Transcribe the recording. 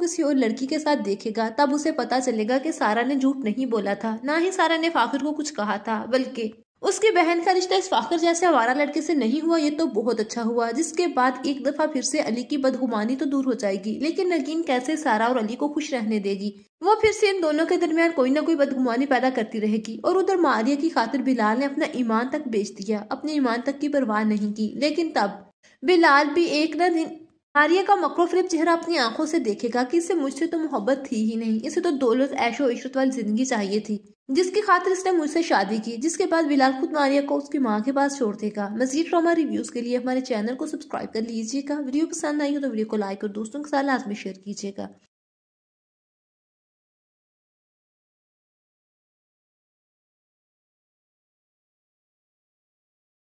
किसी और लड़की के साथ देखेगा तब उसे पता चलेगा कि सारा ने झूठ नहीं बोला था ना ही सारा ने फाखिर को कुछ कहा था बल्कि उसकी बहन का रिश्ता इस फाखिर जैसे आवारा लड़के से नहीं हुआ ये तो बहुत अच्छा हुआ जिसके बाद एक दफा फिर से अली की बदगुमानी तो दूर हो जाएगी लेकिन नगीन कैसे सारा और अली को खुश रहने देगी वो फिर से इन दोनों के दरमियान कोई ना कोई बदगुमानी पैदा करती रहेगी और उधर मारिया की खातिर बिलाल ने अपना ईमान तक बेच दिया अपने ईमान तक की परवाह नहीं की लेकिन तब बिलाल भी एक न दिन आर्या का मक्रोफरेब चेहरा अपनी आंखों से देखेगा कि इससे मुझसे तो मोहब्बत थी ही नहीं इसे तो दौलत ऐशो इशरत वाली जिंदगी चाहिए थी जिसकी खातिर इसने मुझसे शादी की जिसके बाद बिलाल खुद आर्या को उसकी माँ के पास छोड़ देगा मजीद ड्रामा रिव्यूज के लिए हमारे चैनल को सब्सक्राइब कर लीजिएगा वीडियो पसंद आई हो तो वीडियो को लाइक और दोस्तों के साथ लाजमी शेयर कीजिएगा